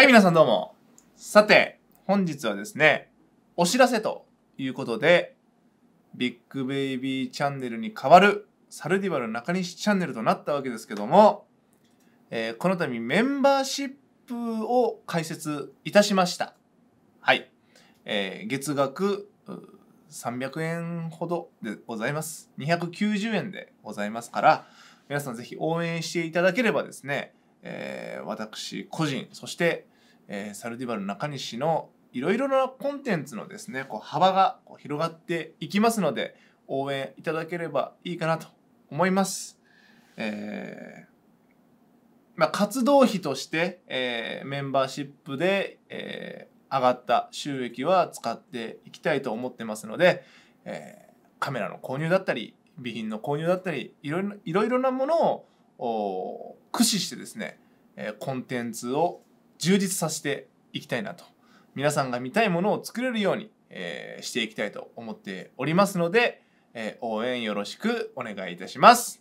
はい、皆さんどうも。さて、本日はですね、お知らせということで、ビッグベイビーチャンネルに代わるサルディバル中西チャンネルとなったわけですけども、えー、この度メンバーシップを開設いたしました。はい。えー、月額300円ほどでございます。290円でございますから、皆さんぜひ応援していただければですね、えー、私個人、そしてえー、サルディバル中西のいろいろなコンテンツのですねこう幅がこう広がっていきますので応援いただければいいかなと思います。えーまあ、活動費として、えー、メンバーシップで、えー、上がった収益は使っていきたいと思ってますので、えー、カメラの購入だったり備品の購入だったりいろいろなものを駆使してですねコンテンツを充実させていきたいなと皆さんが見たいものを作れるように、えー、していきたいと思っておりますので、えー、応援よろしくお願いいたします。